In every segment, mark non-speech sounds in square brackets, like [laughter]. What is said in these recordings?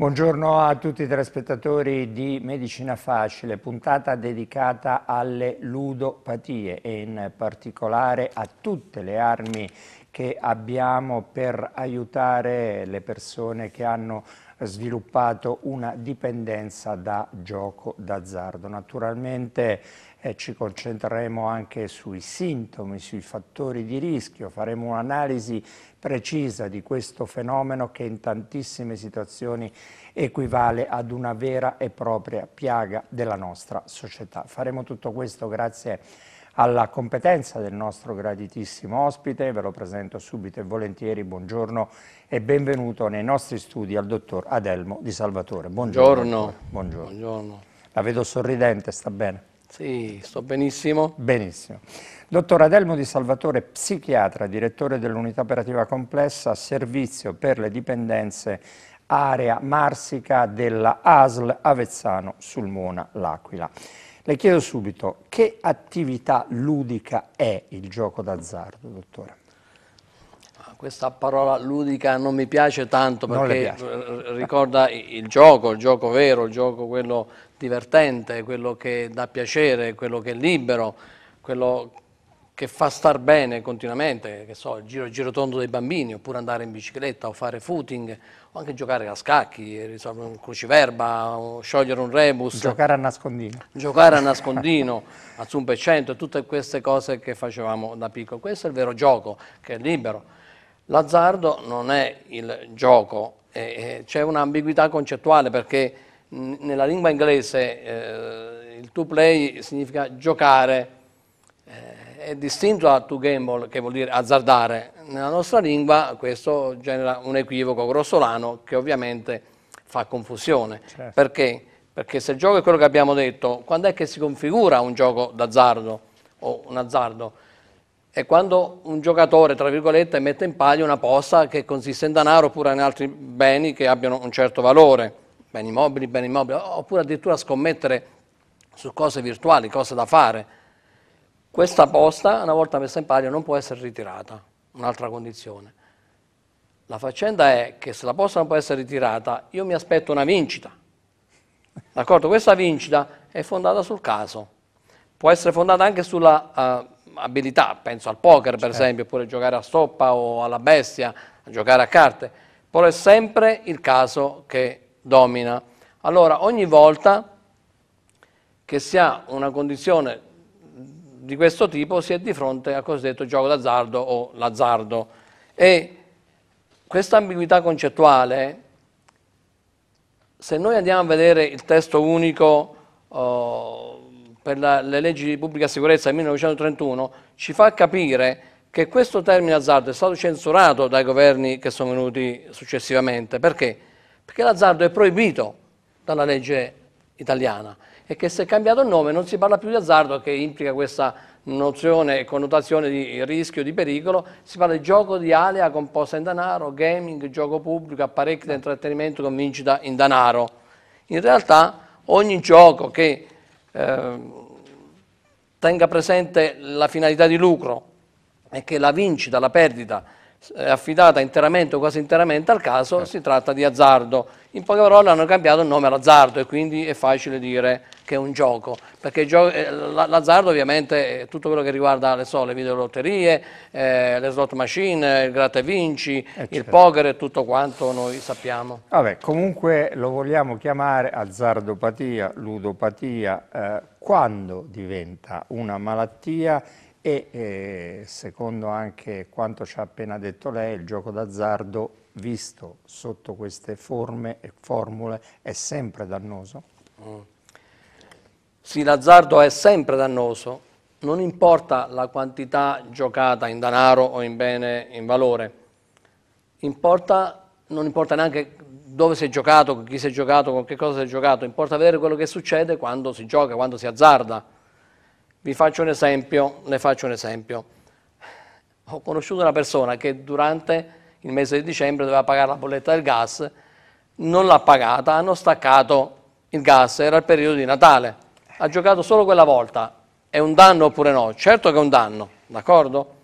Buongiorno a tutti i telespettatori di Medicina Facile, puntata dedicata alle ludopatie e in particolare a tutte le armi che abbiamo per aiutare le persone che hanno sviluppato una dipendenza da gioco d'azzardo. Naturalmente eh, ci concentreremo anche sui sintomi, sui fattori di rischio, faremo un'analisi precisa di questo fenomeno che in tantissime situazioni equivale ad una vera e propria piaga della nostra società. Faremo tutto questo grazie alla competenza del nostro graditissimo ospite, ve lo presento subito e volentieri, buongiorno e benvenuto nei nostri studi al dottor Adelmo Di Salvatore. Buongiorno. Buongiorno. buongiorno. buongiorno. La vedo sorridente, sta bene? Sì, sto benissimo. Benissimo. Dottor Adelmo Di Salvatore, psichiatra, direttore dell'unità operativa complessa, servizio per le dipendenze area marsica della ASL Avezzano Sulmona L'Aquila. Le chiedo subito, che attività ludica è il gioco d'azzardo, dottore? Ah, questa parola ludica non mi piace tanto perché piace. ricorda il gioco, il gioco vero, il gioco quello divertente, quello che dà piacere, quello che è libero, quello che fa star bene continuamente, che so, il giro, giro tondo dei bambini, oppure andare in bicicletta o fare footing, o anche giocare a scacchi, risolvere un cruciverba, sciogliere un rebus. Giocare a nascondino. Giocare a nascondino, a zumba per cento, tutte queste cose che facevamo da piccolo. Questo è il vero gioco, che è libero. L'azzardo non è il gioco, c'è un'ambiguità concettuale perché nella lingua inglese eh, il to play significa giocare, eh, è distinto da to gamble che vuol dire azzardare. Nella nostra lingua questo genera un equivoco grossolano che ovviamente fa confusione. Certo. Perché? Perché se il gioco è quello che abbiamo detto, quando è che si configura un gioco d'azzardo o un azzardo? È quando un giocatore, tra virgolette, mette in palio una posta che consiste in denaro oppure in altri beni che abbiano un certo valore beni mobili, beni immobili, oppure addirittura scommettere su cose virtuali, cose da fare. Questa posta, una volta messa in palio, non può essere ritirata, un'altra condizione. La faccenda è che se la posta non può essere ritirata, io mi aspetto una vincita. D'accordo? Questa vincita è fondata sul caso, può essere fondata anche sulla uh, abilità, penso al poker per certo. esempio, oppure giocare a stoppa o alla bestia, giocare a carte, però è sempre il caso che domina. Allora ogni volta che si ha una condizione di questo tipo si è di fronte al cosiddetto gioco d'azzardo o l'azzardo e questa ambiguità concettuale se noi andiamo a vedere il testo unico oh, per la, le leggi di pubblica sicurezza del 1931 ci fa capire che questo termine azzardo è stato censurato dai governi che sono venuti successivamente perché? perché l'azzardo è proibito dalla legge italiana e che se è cambiato il nome non si parla più di azzardo che implica questa nozione e connotazione di rischio, di pericolo, si parla di gioco di alea composta in denaro, gaming, gioco pubblico, apparecchi di intrattenimento con vincita in denaro. In realtà ogni gioco che eh, tenga presente la finalità di lucro e che la vincita, la perdita affidata interamente o quasi interamente al caso, certo. si tratta di azzardo. In poche parole hanno cambiato il nome all'azzardo e quindi è facile dire che è un gioco, perché eh, l'azzardo ovviamente è tutto quello che riguarda le, so, le videolotterie, eh, le slot machine, il gratta vinci, eh, il certo. poker e tutto quanto noi sappiamo. Vabbè, comunque lo vogliamo chiamare azzardopatia, ludopatia, eh, quando diventa una malattia e eh, secondo anche quanto ci ha appena detto lei, il gioco d'azzardo visto sotto queste forme e formule è sempre dannoso? Mm. Sì, l'azzardo è sempre dannoso, non importa la quantità giocata in denaro o in bene in valore, importa, non importa neanche dove si è giocato, con chi si è giocato, con che cosa si è giocato, importa vedere quello che succede quando si gioca, quando si azzarda vi faccio un esempio, ne faccio un esempio. Ho conosciuto una persona che durante il mese di dicembre doveva pagare la bolletta del gas, non l'ha pagata, hanno staccato il gas, era il periodo di Natale, ha giocato solo quella volta. È un danno oppure no? Certo che è un danno, d'accordo?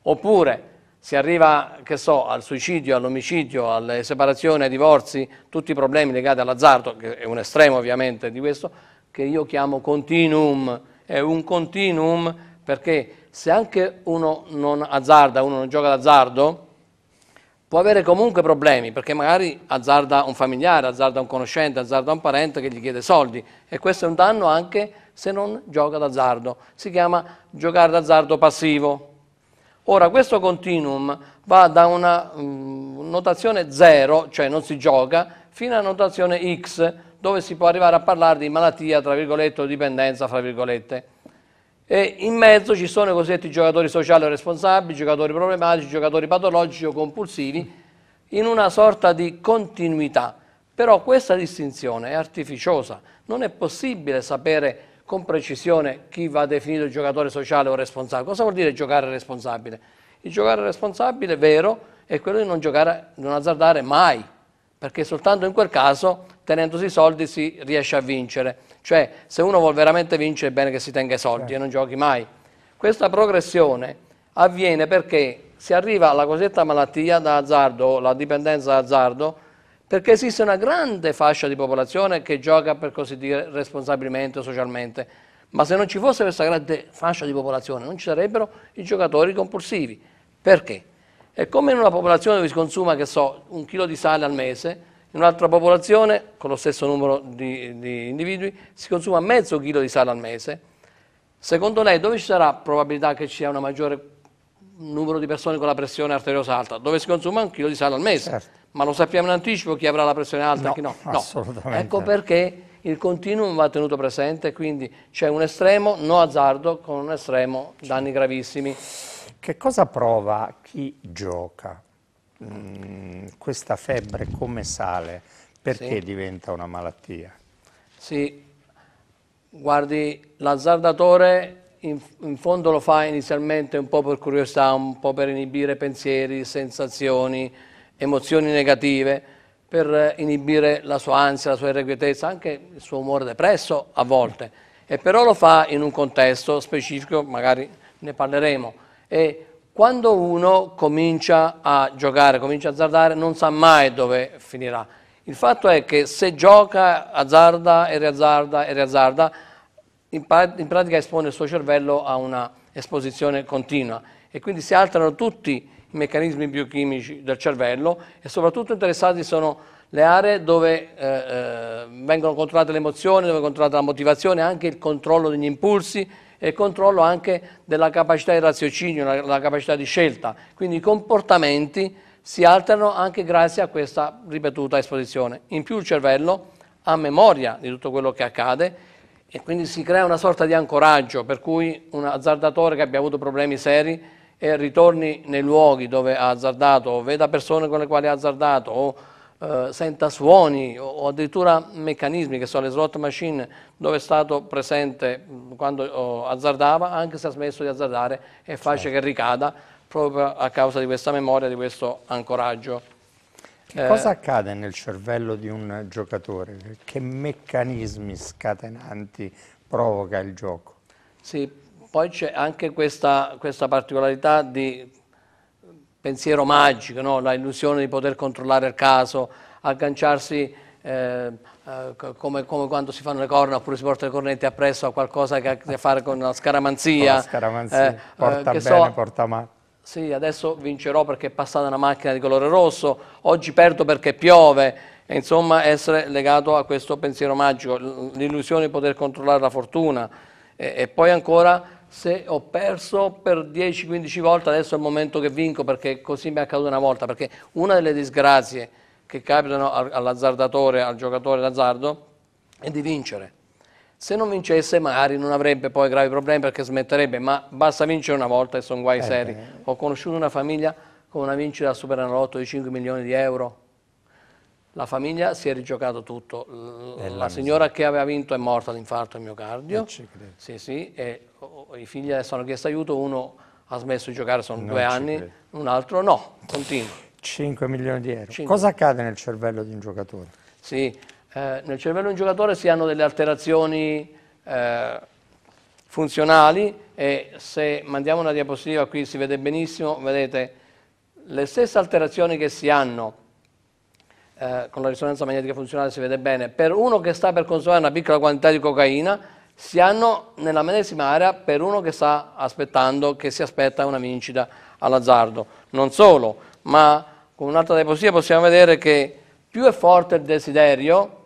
Oppure si arriva, che so, al suicidio, all'omicidio, alle separazioni, ai divorzi, tutti i problemi legati all'azzardo, che è un estremo ovviamente di questo, che io chiamo continuum è un continuum perché se anche uno non azzarda, uno non gioca d'azzardo, può avere comunque problemi perché magari azzarda un familiare, azzarda un conoscente, azzarda un parente che gli chiede soldi e questo è un danno anche se non gioca d'azzardo. Si chiama giocare d'azzardo passivo. Ora questo continuum va da una mh, mm, notazione 0, cioè non si gioca, fino alla notazione x, dove si può arrivare a parlare di malattia, tra virgolette, o dipendenza, fra virgolette. E in mezzo ci sono i cosiddetti giocatori sociali o responsabili, giocatori problematici, giocatori patologici o compulsivi, in una sorta di continuità. Però questa distinzione è artificiosa, non è possibile sapere con precisione chi va definito giocatore sociale o responsabile. Cosa vuol dire giocare responsabile? Il giocare responsabile, vero, è quello di non giocare, non azzardare mai, perché soltanto in quel caso tenendosi i soldi si riesce a vincere. Cioè se uno vuole veramente vincere è bene che si tenga i soldi certo. e non giochi mai. Questa progressione avviene perché si arriva alla cosiddetta malattia d'azzardo, la dipendenza d'azzardo, perché esiste una grande fascia di popolazione che gioca per così dire responsabilmente o socialmente, ma se non ci fosse questa grande fascia di popolazione non ci sarebbero i giocatori compulsivi. Perché? E come in una popolazione dove si consuma, che so, un chilo di sale al mese, in un'altra popolazione, con lo stesso numero di, di individui, si consuma mezzo chilo di sale al mese. Secondo lei dove ci sarà probabilità che ci sia un maggiore numero di persone con la pressione arteriosa alta? Dove si consuma un chilo di sale al mese. Certo. Ma lo sappiamo in anticipo chi avrà la pressione alta e no, chi no. no. assolutamente. Ecco perché il continuum va tenuto presente, quindi c'è un estremo no azzardo con un estremo danni gravissimi. Che cosa prova chi gioca? Mm, questa febbre come sale? Perché sì. diventa una malattia? Sì, guardi, l'azzardatore in, in, fondo lo fa inizialmente un po' per curiosità, un po' per inibire pensieri, sensazioni, emozioni negative, per inibire la sua ansia, la sua irrequietezza, anche il suo umore depresso a volte. E però lo fa in un contesto specifico, magari ne parleremo e quando uno comincia a giocare, comincia a azzardare, non sa mai dove finirà. Il fatto è che se gioca, azzarda e riazzarda e riazzarda, in, in pratica espone il suo cervello a una esposizione continua e quindi si alterano tutti i meccanismi biochimici del cervello e soprattutto interessati sono le aree dove eh, eh vengono controllate le emozioni, dove è controllata la motivazione, anche il controllo degli impulsi, e controllo anche della capacità di raziocinio, la, la capacità di scelta. Quindi i comportamenti si alterano anche grazie a questa ripetuta esposizione. In più il cervello ha memoria di tutto quello che accade e quindi si crea una sorta di ancoraggio per cui un azzardatore che abbia avuto problemi seri e ritorni nei luoghi dove ha azzardato o veda persone con le quali ha azzardato o eh, suoni o, o, addirittura meccanismi che sono le slot machine dove è stato presente mm, quando oh, azzardava, anche se ha smesso di azzardare è facile certo. che ricada proprio a causa di questa memoria, di questo ancoraggio. Che eh, cosa accade nel cervello di un giocatore? Che meccanismi scatenanti provoca il gioco? Sì, poi c'è anche questa, questa particolarità di pensiero magico, no? la illusione di poter controllare il caso, agganciarsi eh, eh come, come, quando si fanno le corna oppure si porta le cornette appresso a qualcosa che ha a che fare con la scaramanzia. Con la scaramanzia, eh, eh porta bene, so, porta male. Sì, adesso vincerò perché è passata una macchina di colore rosso, oggi perdo perché piove insomma essere legato a questo pensiero magico, l'illusione di poter controllare la fortuna e, e poi ancora se ho perso per 10-15 volte, adesso è il momento che vinco perché così mi è accaduto una volta, perché una delle disgrazie che capitano all'azzardatore, al giocatore d'azzardo, è di vincere. Se non vincesse magari non avrebbe poi gravi problemi perché smetterebbe, ma basta vincere una volta e sono guai eh seri. Ho conosciuto una famiglia con una vincita al Superanalotto di 5 milioni di euro la famiglia si è rigiocato tutto. La signora che aveva vinto è morta d'infarto al miocardio. Eh, sì, sì, e oh, oh, i figli adesso hanno chiesto aiuto, uno ha smesso di giocare, sono non due anni, credo. un altro no, continua. 5 milioni di euro. 5. Cosa accade nel cervello di un giocatore? Sì, eh, nel cervello di un giocatore si hanno delle alterazioni eh, funzionali e se mandiamo una diapositiva qui si vede benissimo, vedete le stesse alterazioni che si hanno eh, con la risonanza magnetica funzionale si vede bene, per uno che sta per consumare una piccola quantità di cocaina, si hanno nella medesima area per uno che sta aspettando, che si aspetta una vincita all'azzardo. Non solo, ma con un'altra diapositiva possiamo vedere che più è forte il desiderio,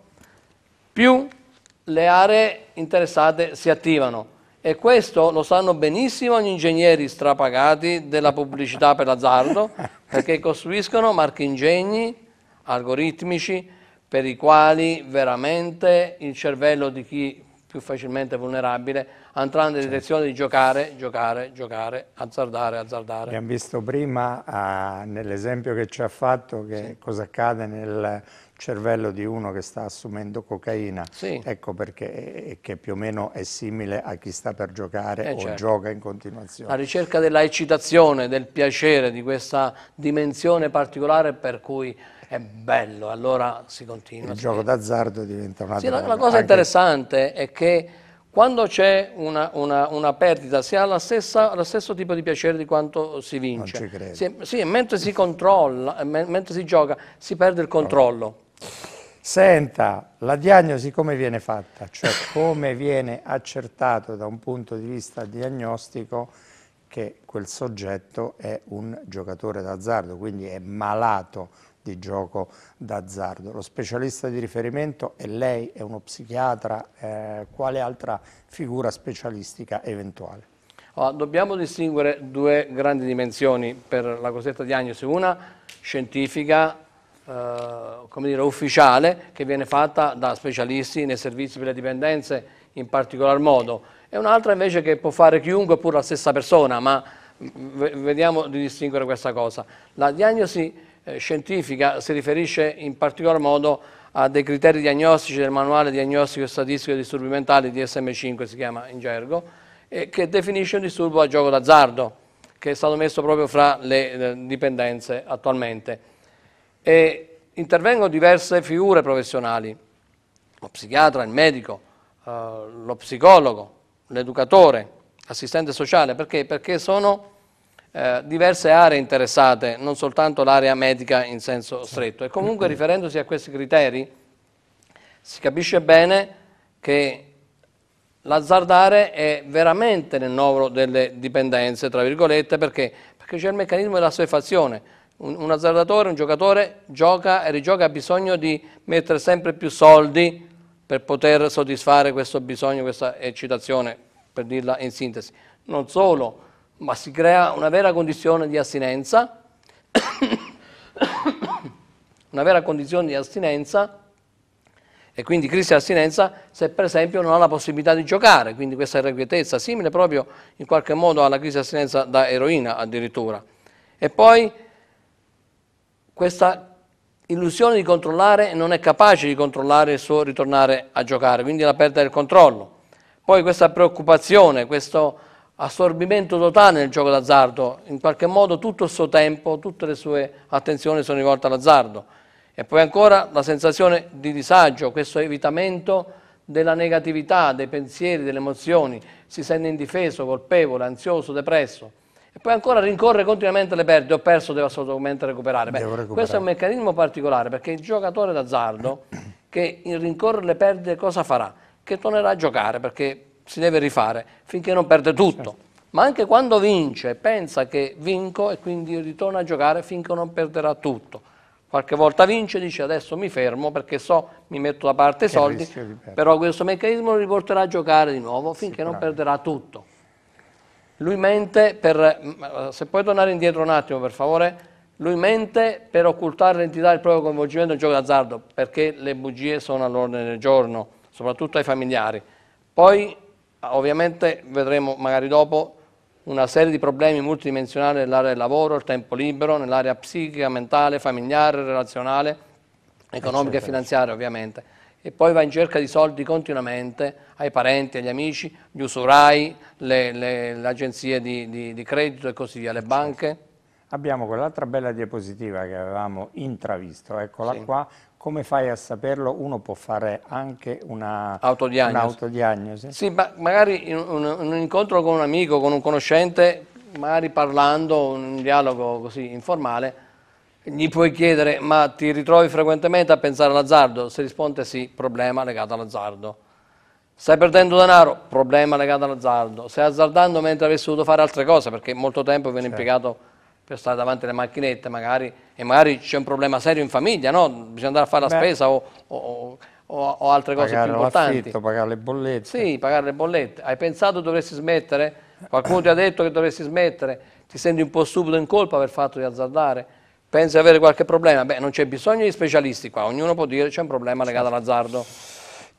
più le aree interessate si attivano. E questo lo sanno benissimo gli ingegneri strapagati della pubblicità per l'azzardo, [laughs] perché costruiscono marchingegni algoritmici per i quali veramente il cervello di chi più facilmente vulnerabile, andrà nella certo. direzione di giocare, giocare, giocare, azzardare, azzardare. Abbiamo visto prima uh, nell'esempio che ci ha fatto che sì. cosa accade nel cervello di uno che sta assumendo cocaina, sì. ecco perché che più o meno è simile a chi sta per giocare eh o certo. gioca in continuazione. La ricerca della eccitazione, del piacere, di questa dimensione particolare per cui è bello, allora si continua. Il gioco d'azzardo diventa una... Sì, la, la cosa interessante è che quando c'è una, una, una, perdita si ha lo stesso tipo di piacere di quanto si vince. Non ci credo. Si, sì, mentre si controlla, eh, mentre si gioca, si perde il controllo. Senta, la diagnosi come viene fatta? Cioè come viene accertato da un punto di vista diagnostico che quel soggetto è un giocatore d'azzardo, quindi è malato, di gioco d'azzardo. Lo specialista di riferimento è lei, è uno psichiatra, eh, quale altra figura specialistica eventuale? Allora, dobbiamo distinguere due grandi dimensioni per la cosiddetta diagnosi, una scientifica, eh, come dire, ufficiale, che viene fatta da specialisti nei servizi per le dipendenze in particolar modo, e un'altra invece che può fare chiunque, pur la stessa persona, ma vediamo di distinguere questa cosa. La diagnosi eh, scientifica si riferisce in particolar modo a dei criteri diagnostici del manuale diagnostico e statistico dei disturbi mentali, DSM-5 si chiama in gergo, che definisce un disturbo a gioco d'azzardo, che è stato messo proprio fra le eh, dipendenze attualmente. E intervengono diverse figure professionali, lo psichiatra, il medico, eh, lo psicologo, l'educatore, l'assistente sociale, perché? Perché sono eh, diverse aree interessate, non soltanto l'area medica in senso stretto. E comunque [laughs] riferendosi a questi criteri si capisce bene che l'azzardare è veramente nel novero delle dipendenze, tra virgolette, perché, perché c'è il meccanismo della assuefazione. Un, un, azzardatore, un giocatore gioca e rigioca, ha bisogno di mettere sempre più soldi per poter soddisfare questo bisogno, questa eccitazione, per dirla in sintesi. Non solo, ma si crea una vera condizione di astinenza, [coughs] una vera condizione di astinenza e quindi crisi di astinenza se per esempio non ha la possibilità di giocare, quindi questa irrequietezza simile proprio in qualche modo alla crisi di astinenza da eroina addirittura. E poi questa illusione di controllare non è capace di controllare il suo ritornare a giocare, quindi la perdita del controllo. Poi questa preoccupazione, questo assorbimento totale nel gioco d'azzardo, in qualche modo tutto il suo tempo, tutte le sue attenzioni sono rivolte all'azzardo. E poi ancora la sensazione di disagio, questo evitamento della negatività, dei pensieri, delle emozioni, si sente indifeso, colpevole, ansioso, depresso. E poi ancora rincorre continuamente le perdite, ho perso, devo assolutamente recuperare. Beh, recuperare. Questo è un meccanismo particolare perché il giocatore d'azzardo che rincorre le perdite cosa farà? Che tornerà a giocare perché si deve rifare finché non perde tutto. Certo. Ma anche quando vince, pensa che vinco e quindi ritorna a giocare finché non perderà tutto. Qualche volta vince e dice adesso mi fermo perché so, mi metto da parte i soldi, però questo meccanismo lo riporterà a giocare di nuovo finché non perderà tutto. Lui mente per, eh, se puoi tornare indietro un attimo per favore, lui mente per occultare l'entità del proprio coinvolgimento nel gioco d'azzardo, perché le bugie sono all'ordine del giorno, soprattutto ai familiari. Poi Ah, ovviamente vedremo magari dopo una serie di problemi multidimensionali nell'area del lavoro, il tempo libero, nell'area psichica, mentale, familiare, relazionale, economica e finanziaria ovviamente. E poi va in cerca di soldi continuamente ai parenti, agli amici, gli usurai, le, le, le agenzie di, di, di credito e così via, le certo. banche abbiamo quell'altra bella diapositiva che avevamo intravisto, eccola sì. qua, come fai a saperlo? Uno può fare anche un'autodiagnosi. Un autodiagnosi. sì, ma magari in un, un, incontro con un amico, con un conoscente, magari parlando, un dialogo così informale, gli puoi chiedere ma ti ritrovi frequentemente a pensare all'azzardo? Se risponde sì, problema legato all'azzardo. Stai perdendo denaro? Problema legato all'azzardo. Stai azzardando mentre avessi dovuto fare altre cose perché molto tempo viene certo. impiegato per stare davanti alle macchinette magari, e magari c'è un problema serio in famiglia, no? bisogna andare a fare Beh. la spesa o, o, o, o altre cose più importanti. Pagare le bollette. Sì, pagare le bollette. Hai pensato che dovresti smettere? Qualcuno ti ha detto che dovresti smettere? Ti senti un po' stupido in colpa per il fatto di azzardare? Pensi di avere qualche problema? Beh, non c'è bisogno di specialisti qua, ognuno può dire c'è un problema legato all'azzardo.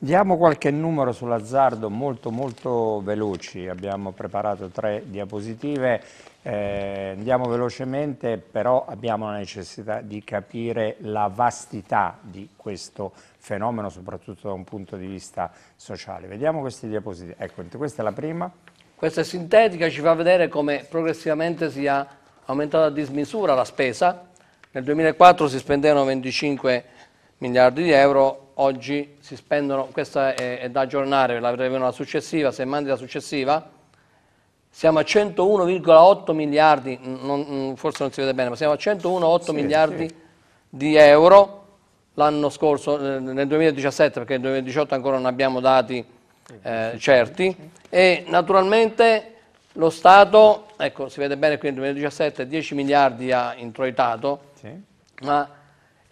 Diamo qualche numero sull'azzardo molto molto veloci, abbiamo preparato tre diapositive, eh, andiamo velocemente però abbiamo la necessità di capire la vastità di questo fenomeno soprattutto da un punto di vista sociale. Vediamo queste diapositive, ecco questa è la prima. Questa è sintetica, ci fa vedere come progressivamente si è aumentata a dismisura la spesa, nel 2004 si spendevano 25 miliardi di euro, oggi si spendono, questa è, è da aggiornare, la l'avremo la successiva, se mandi la successiva, siamo a 101,8 miliardi, non, mm, forse non si vede bene, ma siamo a 101,8 sì, miliardi sì. di euro l'anno scorso, eh, nel 2017, perché nel 2018 ancora non abbiamo dati eh, eh certi, e naturalmente lo Stato, ecco si vede bene qui nel 2017, 10 miliardi ha introitato, sì. ma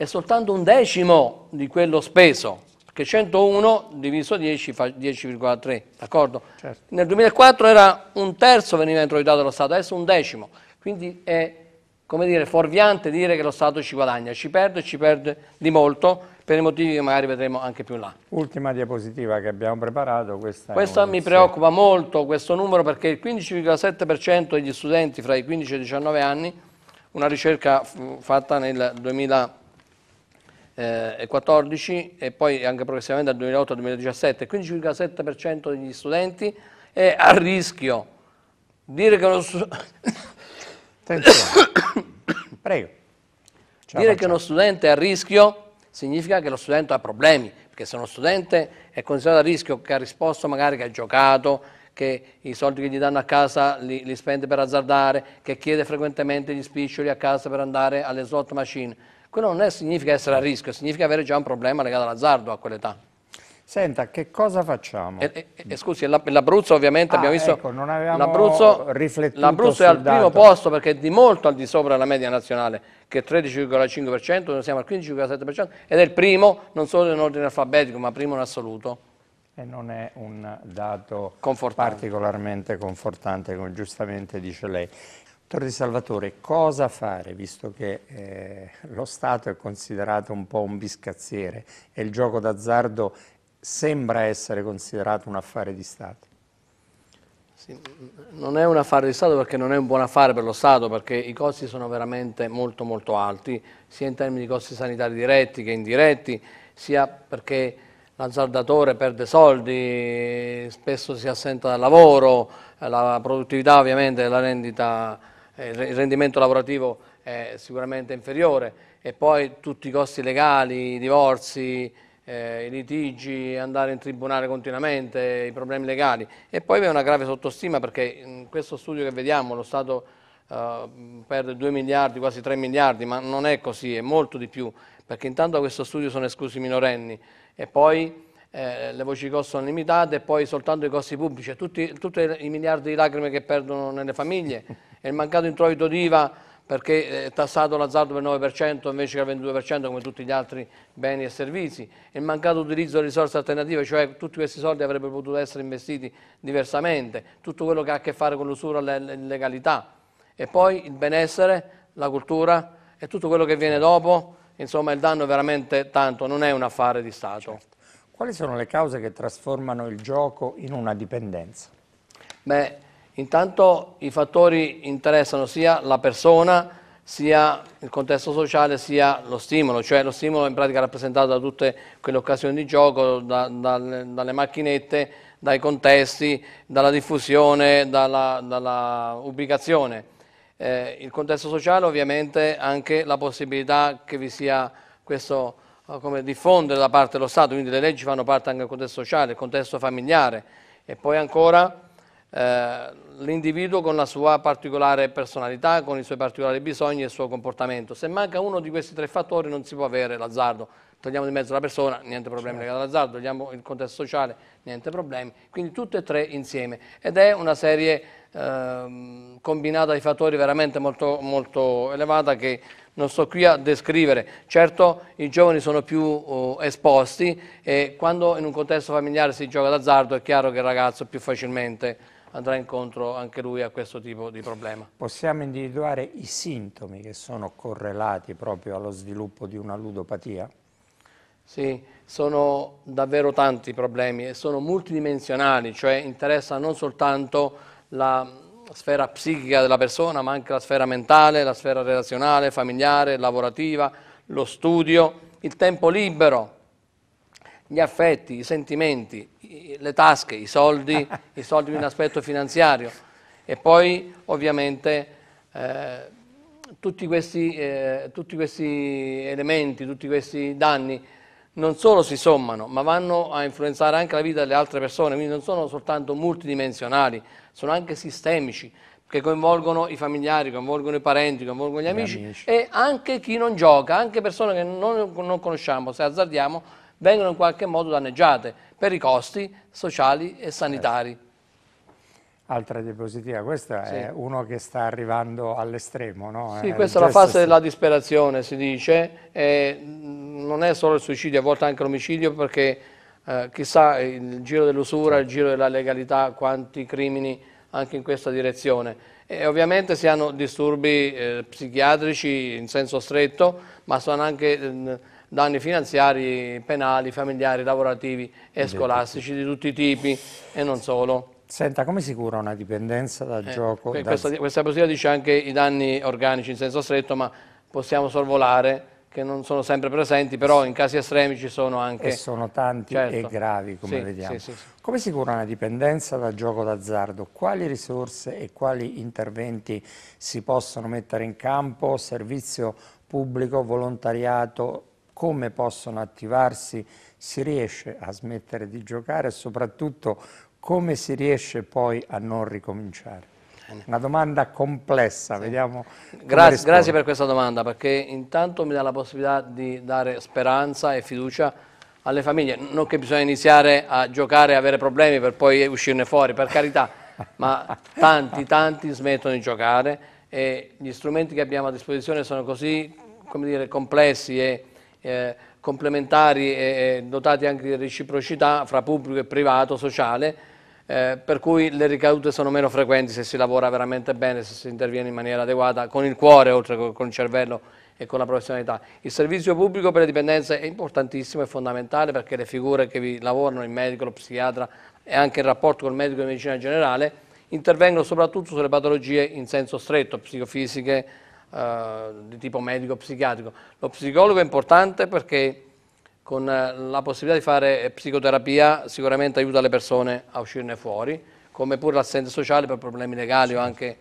è soltanto un decimo di quello speso, perché 101 diviso 10 fa 10,3, d'accordo? Certo. Nel 2004 era un terzo veniva introitato dallo Stato, adesso un decimo, quindi è come dire, fuorviante dire che lo Stato ci guadagna, ci perde e ci perde di molto per i motivi che magari vedremo anche più là. Ultima diapositiva che abbiamo preparato. Questa, questa mi preoccupa molto questo numero perché il 15,7% degli studenti fra i 15 e i 19 anni, una ricerca fatta nel 2000 2014 eh, e poi anche progressivamente dal 2008 al 2017, 15,7% degli studenti è a rischio. Dire che uno, stu [coughs] [coughs] dire che uno studente è a rischio significa che lo studente ha problemi, perché se uno studente è considerato a rischio che ha risposto magari che ha giocato, che i soldi che gli danno a casa li, li spende per azzardare, che chiede frequentemente gli spiccioli a casa per andare alle slot machine, quello non è, significa essere a rischio, significa avere già un problema legato all'azzardo a quell'età. Senta, che cosa facciamo? E, e, e scusi, l'Abruzzo ovviamente ah, abbiamo visto... Ecco, non avevamo L'Abruzzo, riflettuto L'Abruzzo è al primo posto perché è di molto al di sopra della media nazionale, che è 13,5%, noi siamo al 15,7% ed è il primo, non solo in ordine alfabetico, ma primo in assoluto. E non è un dato confortante. particolarmente confortante, come giustamente dice lei. Dottor Di Salvatore, cosa fare, visto che eh, lo Stato è considerato un po' un biscazziere e il gioco d'azzardo sembra essere considerato un affare di Stato? Sì, non è un affare di Stato perché non è un buon affare per lo Stato, perché i costi sono veramente molto molto alti, sia in termini di costi sanitari diretti che indiretti, sia perché l'azzardatore perde soldi, spesso si assenta dal lavoro, la produttività ovviamente della rendita eh, il rendimento lavorativo è sicuramente inferiore e poi tutti i costi legali, i divorzi, eh, i litigi, andare in tribunale continuamente, i problemi legali e poi vi è una grave sottostima perché in questo studio che vediamo lo Stato eh, perde 2 miliardi, quasi 3 miliardi, ma non è così, è molto di più perché intanto a questo studio sono esclusi i minorenni e poi eh, le voci di costo sono limitate e poi soltanto i costi pubblici, cioè tutti, tutti i miliardi di lacrime che perdono nelle famiglie e [laughs] il mancato introito d'IVA perché eh, è tassato l'azzardo per il 9% invece che il 22% come tutti gli altri beni e servizi, il mancato utilizzo di risorse alternative, cioè tutti questi soldi avrebbero potuto essere investiti diversamente, tutto quello che ha a che fare con l'usura e l'illegalità e poi il benessere, la cultura e tutto quello che viene dopo, insomma il danno è veramente tanto, non è un affare di Stato. Certo. Quali sono le cause che trasformano il gioco in una dipendenza? Beh, intanto i fattori interessano sia la persona, sia il contesto sociale, sia lo stimolo, cioè lo stimolo in pratica rappresentato da tutte quelle occasioni di gioco, da, da, dalle macchinette, dai contesti, dalla diffusione, dalla, dalla ubicazione. Eh, il contesto sociale ovviamente anche la possibilità che vi sia questo come diffondere da parte dello Stato, quindi le leggi fanno parte anche del contesto sociale, del contesto familiare e poi ancora eh, l'individuo con la sua particolare personalità, con i suoi particolari bisogni e il suo comportamento. Se manca uno di questi tre fattori non si può avere l'azzardo, togliamo di mezzo la persona, niente problemi certo. legati all'azzardo, togliamo il contesto sociale, niente problemi, quindi tutte e tre insieme ed è una serie eh, combinata di fattori veramente molto, molto, elevata che non sto qui a descrivere. Certo i giovani sono più eh, esposti e quando in un contesto familiare si gioca d'azzardo è chiaro che il ragazzo più facilmente andrà incontro anche lui a questo tipo di problema. Possiamo individuare i sintomi che sono correlati proprio allo sviluppo di una ludopatia? Sì, sono davvero tanti i problemi e sono multidimensionali, cioè interessa non soltanto la sfera psichica della persona, ma anche la sfera mentale, la sfera relazionale, familiare, lavorativa, lo studio, il tempo libero, gli affetti, i sentimenti, le tasche, i soldi, [laughs] i soldi in aspetto finanziario e poi ovviamente eh, tutti, questi, eh, tutti questi elementi, tutti questi danni non solo si sommano, ma vanno a influenzare anche la vita delle altre persone, quindi non sono soltanto multidimensionali, sono anche sistemici, che coinvolgono i familiari, coinvolgono i parenti, coinvolgono gli amici, amici, e anche chi non gioca, anche persone che non, non conosciamo, se azzardiamo, vengono in qualche modo danneggiate per i costi sociali e sanitari. Altra diapositiva, questo sì. è uno che sta arrivando all'estremo, no? Sì, è eh, questa è la fase st- della disperazione, si dice, e mm, non è solo il suicidio, a volte anche l'omicidio, perché eh, chissà il giro dell'usura, sì. il giro della legalità, quanti crimini anche in questa direzione. E ovviamente si hanno disturbi eh, psichiatrici in senso stretto, ma sono anche eh, danni finanziari, penali, familiari, lavorativi e scolastici di tutti i tipi e non solo. Senta, come si cura una dipendenza dal eh, gioco? Questa, da... questa posizione dice anche i danni organici in senso stretto, ma possiamo sorvolare che non sono sempre presenti, però in casi estremi ci sono anche... E sono tanti certo. e gravi, come sì, vediamo. Sì, sì, come si cura una dipendenza dal gioco d'azzardo? Quali risorse e quali interventi si possono mettere in campo? Servizio pubblico, volontariato, come possono attivarsi? Si riesce a smettere di giocare e soprattutto come si riesce poi a non ricominciare? Una domanda complessa, sì. vediamo. Grazie, grazie, per questa domanda perché intanto mi dà la possibilità di dare speranza e fiducia alle famiglie. Non che bisogna iniziare a giocare e avere problemi per poi uscirne fuori, per carità, ma tanti, tanti smettono di giocare e gli strumenti che abbiamo a disposizione sono così dire, complessi e eh, complementari e dotati anche di reciprocità fra pubblico e privato, sociale, eh, per cui le ricadute sono meno frequenti se si lavora veramente bene, se si interviene in maniera adeguata, con il cuore oltre che con il cervello e con la professionalità. Il servizio pubblico per le dipendenze è importantissimo, e fondamentale perché le figure che vi lavorano, il medico, lo psichiatra e anche il rapporto con il medico di medicina generale, intervengono soprattutto sulle patologie in senso stretto, psicofisiche, eh, di tipo medico-psichiatrico. Lo psicologo è importante perché con eh, la possibilità di fare eh, psicoterapia sicuramente aiuta le persone a uscirne fuori, come pure l'assistenza sociale per problemi legali o anche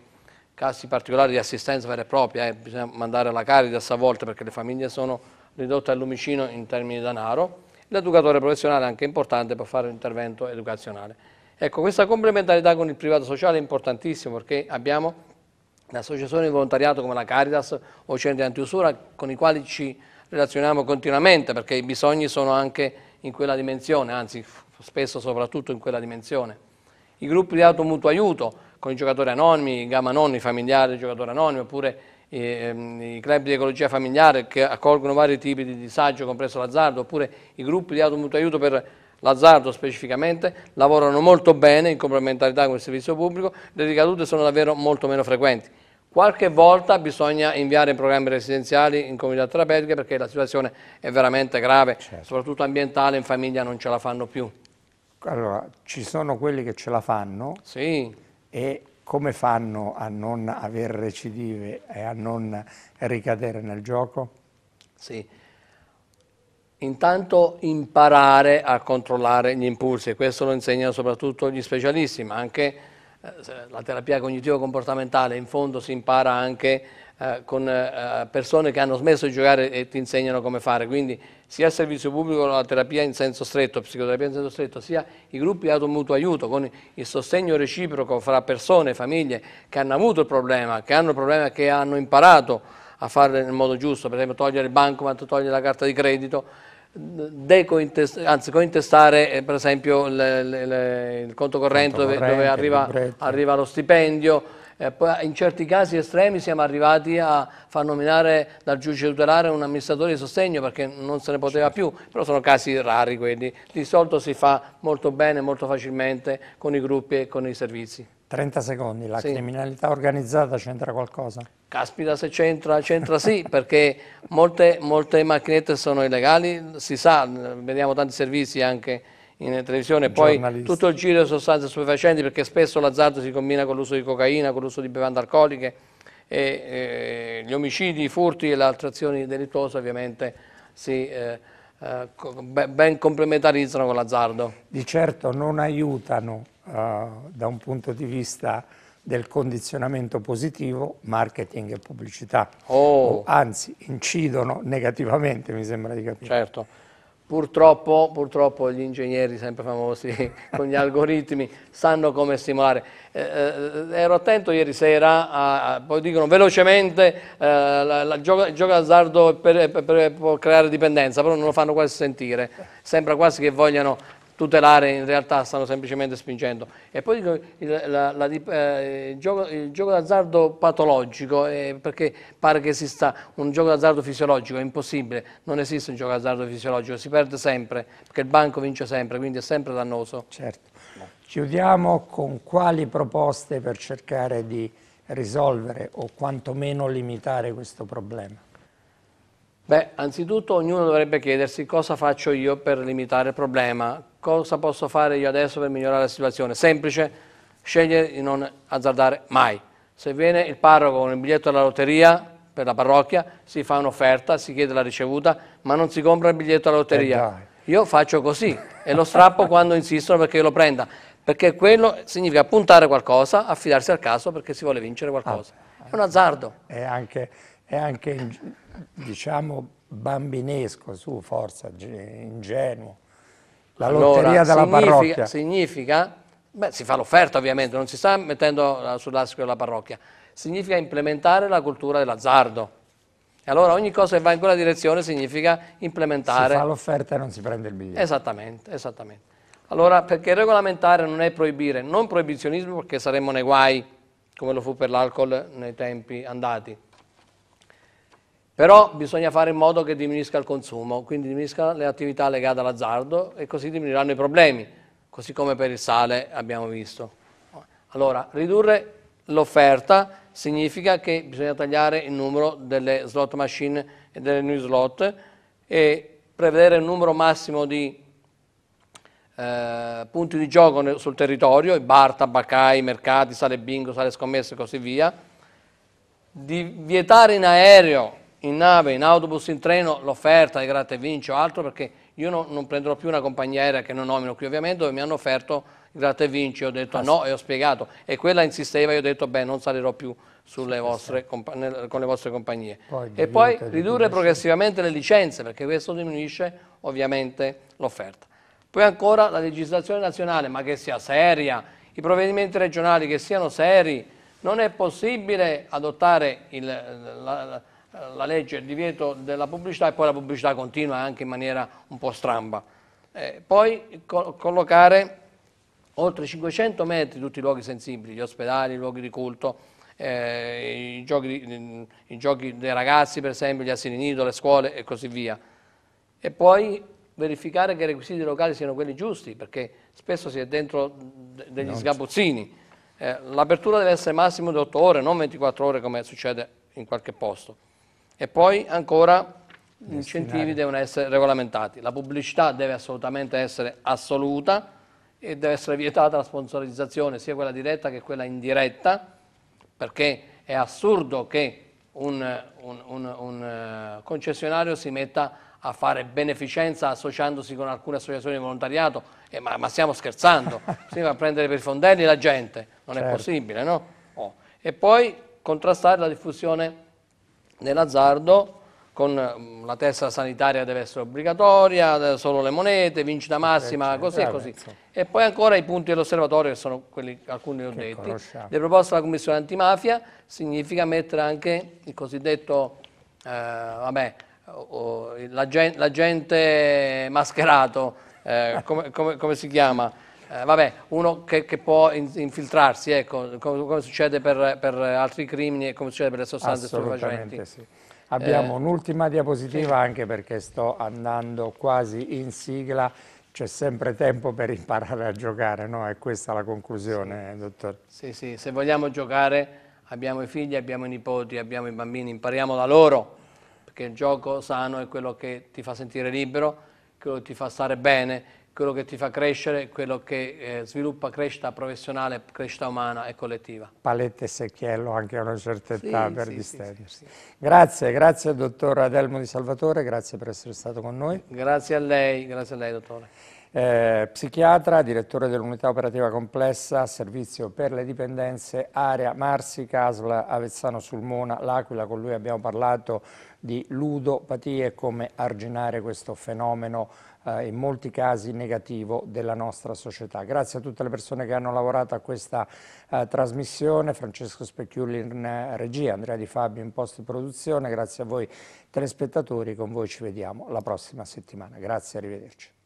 casi particolari di assistenza vera e propria, eh. bisogna mandare alla Caritas a volte perché le famiglie sono ridotte al lumicino in termini di denaro, l'educatore professionale è anche importante per fare un intervento educazionale. Ecco, questa complementarità con il privato sociale è importantissima perché abbiamo associazioni di volontariato come la Caritas o centri antiusura con i quali ci relazioniamo continuamente perché i bisogni sono anche in quella dimensione, anzi spesso soprattutto in quella dimensione. I gruppi di auto mutuo aiuto con i giocatori anonimi, i gamma nonni, i familiari dei giocatori anonimi, oppure ehm, i, club di ecologia familiare che accolgono vari tipi di disagio, compreso l'azzardo, oppure i gruppi di auto mutuo aiuto per l'azzardo specificamente, lavorano molto bene in complementarità con il servizio pubblico, le ricadute sono davvero molto meno frequenti. Qualche volta bisogna inviare in programmi residenziali in comunità terapeutiche perché la situazione è veramente grave, certo. soprattutto ambientale, in famiglia non ce la fanno più. Allora, ci sono quelli che ce la fanno sì. e come fanno a non avere recidive e a non ricadere nel gioco? Sì, intanto imparare a controllare gli impulsi, questo lo insegnano soprattutto gli specialisti, ma anche eh, la terapia cognitivo-comportamentale in fondo si impara anche eh, con eh, persone che hanno smesso di giocare e ti insegnano come fare, quindi sia il servizio pubblico la terapia in senso stretto, psicoterapia in senso stretto, sia i gruppi di automutuo aiuto con il sostegno reciproco fra persone, famiglie che hanno avuto il problema, che hanno il problema che hanno imparato a farlo nel modo giusto, per esempio togliere il bancomat, togliere la carta di credito, Cointest anzi, cointestare eh, per esempio le, le, le, il conto corrente, conto corrente dove, arriva, arriva, lo stipendio, eh, in certi casi estremi siamo arrivati a far nominare dal giudice tutelare un amministratore di sostegno perché non se ne poteva certo. più, però sono casi rari quelli, di solito si fa molto bene, molto facilmente con i gruppi e con i servizi. 30 secondi, la sì. criminalità organizzata c'entra qualcosa? Caspita se c'entra, c'entra sì, perché molte, molte, macchinette sono illegali, si sa, vediamo tanti servizi anche in televisione, poi tutto il giro di sostanze stupefacenti perché spesso l'azzardo si combina con l'uso di cocaina, con l'uso di bevande alcoliche e, e, gli omicidi, i furti e le altre azioni delittuose ovviamente si... Eh, eh ben complementarizzano con l'azzardo. Di certo non aiutano uh, da un punto di vista del condizionamento positivo, marketing e pubblicità. Oh. anzi, incidono negativamente, mi sembra di capire. Certo. Purtroppo, purtroppo gli ingegneri, sempre famosi [laughs] con gli algoritmi, sanno come stimolare. Eh, eh, eh, ero attento ieri sera, a, a, poi dicono velocemente, eh, il gioco, gioco d'azzardo per, per, per, può creare dipendenza, però non lo fanno quasi sentire. Sembra quasi che vogliano tutelare, in realtà stanno semplicemente spingendo. E poi il, la, la, eh, il, gioco, gioco d'azzardo patologico, eh, perché pare che esista un gioco d'azzardo fisiologico, è impossibile, non esiste un gioco d'azzardo fisiologico, si perde sempre, perché il banco vince sempre, quindi è sempre dannoso. Certo. Chiudiamo con quali proposte per cercare di risolvere o quantomeno limitare questo problema? Beh, anzitutto ognuno dovrebbe chiedersi cosa faccio io per limitare il problema, Cosa posso fare io adesso per migliorare la situazione? Semplice, scegliere di non azzardare mai. Se viene il parroco con il biglietto della lotteria per la parrocchia, si fa un'offerta, si chiede la ricevuta, ma non si compra il biglietto della lotteria. Eh, io faccio così e lo strappo quando insistono perché io lo prenda, perché quello significa puntare qualcosa, affidarsi al caso perché si vuole vincere qualcosa. Ah, è un azzardo. Eh, è anche, è anche diciamo, bambinesco, su, forza, ingenuo. La lotteria allora, della significa, parrocchia. Significa, beh, si fa l'offerta ovviamente, non si sta mettendo eh, sull'asco della parrocchia, significa implementare la cultura dell'azzardo. E allora ogni cosa che va in quella direzione significa implementare... Si fa l'offerta e non si prende il biglietto. Esattamente, esattamente. Allora, perché regolamentare non è proibire, non proibizionismo perché saremmo nei guai, come lo fu per l'alcol nei tempi andati, però bisogna fare in modo che diminuisca il consumo, quindi diminuiscano le attività legate all'azzardo e così diminuiranno i problemi, così come per il sale abbiamo visto. Allora, ridurre l'offerta significa che bisogna tagliare il numero delle slot machine e delle new slot e prevedere un numero massimo di eh, punti di gioco sul territorio, i bar, tabaccai, mercati, sale bingo, sale scommesse e così via, di vietare in aereo in nave, in autobus, in treno, l'offerta di Gratta e Vinci o altro, perché io no, non prenderò più una compagnia aerea che non nomino qui ovviamente, dove mi hanno offerto Gratta e Vinci, ho detto ah, no sì. e ho spiegato. E quella insisteva, io ho detto beh non salirò più vostre, nel, con le vostre compagnie. Poi, e poi ridurre progressivamente le licenze, perché questo diminuisce ovviamente l'offerta. Poi ancora la legislazione nazionale, ma che sia seria, i provvedimenti regionali che siano seri, non è possibile adottare il, la, la legge, il divieto della pubblicità e poi la pubblicità continua anche in maniera un po' stramba. Eh, poi co collocare oltre 500 metri tutti i luoghi sensibili, gli ospedali, i luoghi di culto, eh, i, giochi, i, i, giochi, dei ragazzi per esempio, gli asili nido, le scuole e così via. E poi verificare che i requisiti locali siano quelli giusti, perché spesso si è dentro degli sgabuzzini. Eh, L'apertura deve essere massimo di 8 ore, non 24 ore come succede in qualche posto. E poi ancora gli incentivi devono essere regolamentati. La pubblicità deve assolutamente essere assoluta e deve essere vietata la sponsorizzazione sia quella diretta che quella indiretta, perché è assurdo che un, un, un, un eh, concessionario si metta a fare beneficenza associandosi con alcune associazioni di volontariato, eh, ma, ma, stiamo scherzando, [laughs] si va a prendere per i fondelli la gente, non certo. è possibile, no? Oh. E poi contrastare la diffusione nell'azzardo con mm, la testa sanitaria deve essere obbligatoria, eh, solo le monete, vincita massima, così e così. E poi ancora i punti dell'osservatorio, che sono quelli, alcuni li ho detti. Le proposte della Commissione antimafia significa mettere anche il cosiddetto, eh, vabbè, l'agente mascherato, eh, come, come, come si chiama? eh, vabbè, uno che, che può in, infiltrarsi, ecco, come, come, succede per, per, altri crimini e come succede per le sostanze stupefacenti. Sì. Abbiamo eh, un'ultima diapositiva sì. anche perché sto andando quasi in sigla, c'è sempre tempo per imparare a giocare, no? È questa la conclusione, sì. dottore? Sì, sì, se vogliamo giocare abbiamo i figli, abbiamo i nipoti, abbiamo i bambini, impariamo da loro, perché il gioco sano è quello che ti fa sentire libero, quello che ti fa stare bene quello che ti fa crescere, quello che eh, sviluppa crescita professionale, crescita umana e collettiva. Palette e secchiello anche a una certa età sì, per sì, distendersi. Sì, grazie, grazie dottor Adelmo Di Salvatore, grazie per essere stato con noi. Grazie a lei, grazie a lei dottore. Eh, psichiatra, direttore dell'unità operativa complessa, servizio per le dipendenze, area Marsi, Casla, Avezzano Sulmona, L'Aquila, con lui abbiamo parlato di ludopatie, e come arginare questo fenomeno eh, in molti casi negativo della nostra società. Grazie a tutte le persone che hanno lavorato a questa eh, trasmissione, Francesco Specchiulli in eh, regia, Andrea Di Fabio in post produzione, grazie a voi telespettatori, con voi ci vediamo la prossima settimana. Grazie, arrivederci.